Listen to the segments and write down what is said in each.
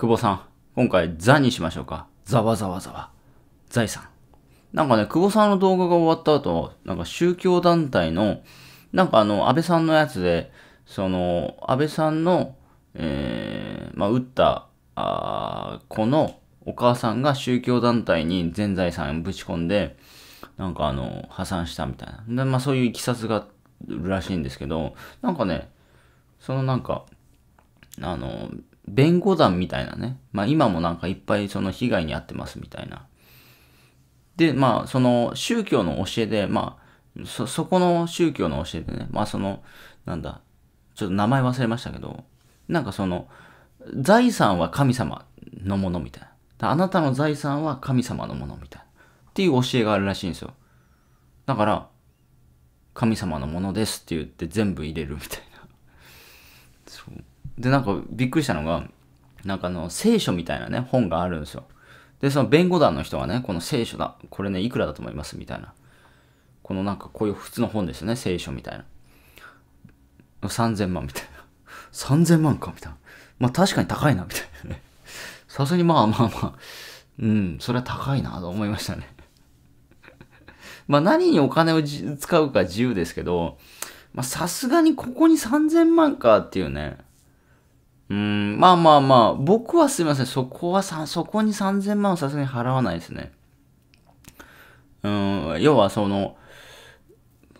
久保さん、今回ザにしましょうか。ザワザワザワ。財産。なんかね、久保さんの動画が終わった後、なんか宗教団体の、なんかあの、安倍さんのやつで、その、安倍さんの、えー、まあ、撃った、あ子のお母さんが宗教団体に全財産ぶち込んで、なんかあの、破産したみたいな。で、まあ、そういういきさつがあるらしいんですけど、なんかね、そのなんか、あの、弁護団みたいなね。まあ今もなんかいっぱいその被害に遭ってますみたいな。で、まあその宗教の教えで、まあそ、そこの宗教の教えでね、まあその、なんだ、ちょっと名前忘れましたけど、なんかその、財産は神様のものみたいな。あなたの財産は神様のものみたいな。っていう教えがあるらしいんですよ。だから、神様のものですって言って全部入れるみたいな。そう。で、なんかびっくりしたのが、なんかあの、聖書みたいなね、本があるんですよ。で、その弁護団の人がね、この聖書だ、これね、いくらだと思いますみたいな。このなんかこういう普通の本ですよね、聖書みたいな。3000万みたいな。3000万かみたいな。まあ確かに高いな、みたいなね。さすがにまあまあまあ、うん、それは高いなと思いましたね。まあ何にお金を使うか自由ですけど、まあさすがにここに3000万かっていうね。うん、まあまあまあ、僕はすいません、そこはさ、そこに3000万はさすがに払わないですね。うん、要はその、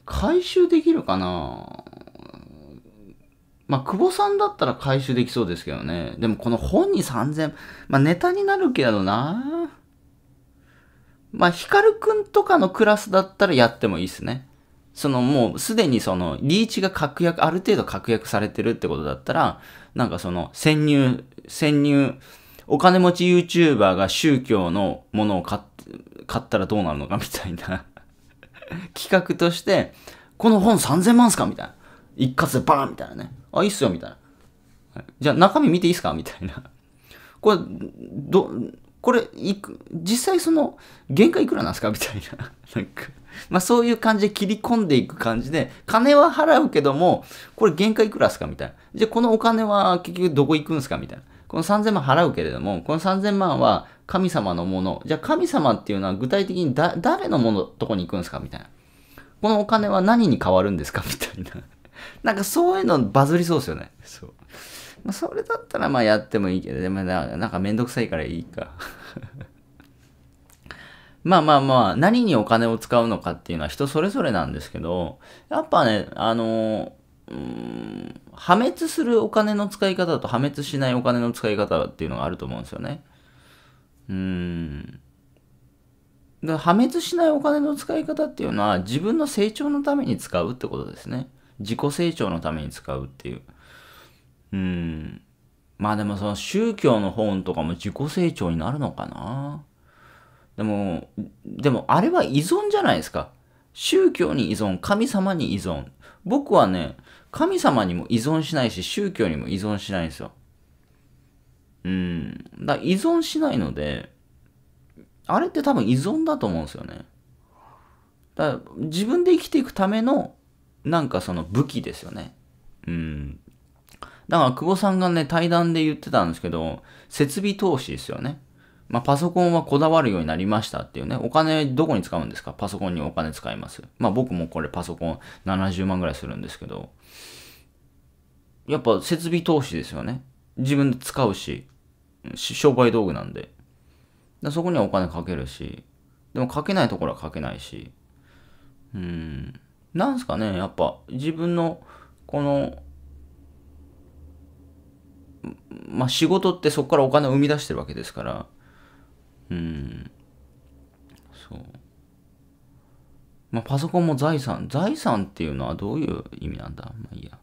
回収できるかなまあ、久保さんだったら回収できそうですけどね。でもこの本に3000、まあ、ネタになるけどなまあ、ヒカルくんとかのクラスだったらやってもいいっすね。そのもうすでにそのリーチが確約、ある程度確約されてるってことだったら、なんかその潜入、潜入、お金持ち YouTuber が宗教のものを買ったらどうなるのかみたいな 企画として、この本3000万すかみたいな。一括でバーンみたいなね。あ、いいっすよみたいな。じゃあ中身見ていいっすかみたいな。これ、ど、これいく実際その限界いくらなんですかみたいな なんかまあそういう感じで切り込んでいく感じで金は払うけどもこれ限界いくらですかみたいなじゃあこのお金は結局どこ行くんですかみたいなこの3000万払うけれどもこの3000万は神様のものじゃあ神様っていうのは具体的にだ誰のものとこに行くんですかみたいなこのお金は何に変わるんですかみたいななんかそういうのバズりそうですよねそうまあ、それだったらまあやってもいいけど、でもなんかめんどくさいからいいか。まあまあまあ、何にお金を使うのかっていうのは人それぞれなんですけど、やっぱね、あの、破滅するお金の使い方と破滅しないお金の使い方っていうのがあると思うんですよね。うん。だ破滅しないお金の使い方っていうのは自分の成長のために使うってことですね。自己成長のために使うっていう。うん。まあでもその宗教の本とかも自己成長になるのかな。でも、でもあれは依存じゃないですか。宗教に依存、神様に依存。僕はね、神様にも依存しないし、宗教にも依存しないんですよ。うん。だ依存しないので、あれって多分依存だと思うんですよね。だ自分で生きていくための、なんかその武器ですよね。うん。だから久保さんがね、対談で言ってたんですけど、設備投資ですよね。まあ、パソコンはこだわるようになりましたっていうね、お金どこに使うんですかパソコンにお金使います。まあ、僕もこれパソコン70万ぐらいするんですけど、やっぱ設備投資ですよね。自分で使うし、商売道具なんで。そこにはお金かけるし、でもかけないところはかけないし、うん、なんすかね、やっぱ自分のこのまあ、仕事ってそこからお金を生み出してるわけですから、うん、そう。まあ、パソコンも財産、財産っていうのはどういう意味なんだまあいいや。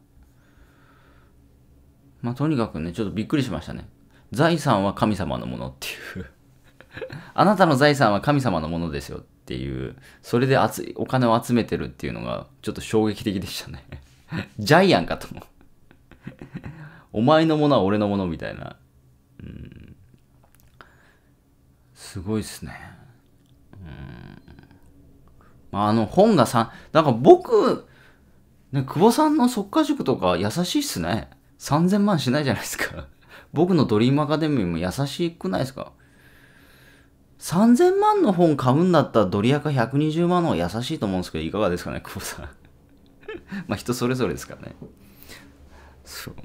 まあ、とにかくね、ちょっとびっくりしましたね。財産は神様のものっていう あなたの財産は神様のものですよっていう、それでお金を集めてるっていうのが、ちょっと衝撃的でしたね ジャイアンかと思うお前のものは俺のものみたいな。うん。すごいっすね。うん。まあ、の本がさ、なんか僕、ね、久保さんの即家塾とか優しいっすね。3000万しないじゃないですか。僕のドリームアカデミーも優しくないですか。3000万の本買うんだったらドリアカ120万の方が優しいと思うんですけど、いかがですかね、久保さん。まあ人それぞれですからね。そう。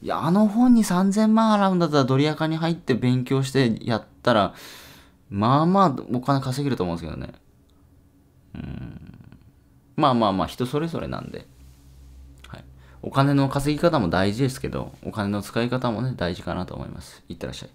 いや、あの本に3000万払うんだったらドリアカに入って勉強してやったら、まあまあお金稼げると思うんですけどね。うん。まあまあまあ人それぞれなんで。はい。お金の稼ぎ方も大事ですけど、お金の使い方もね、大事かなと思います。いってらっしゃい。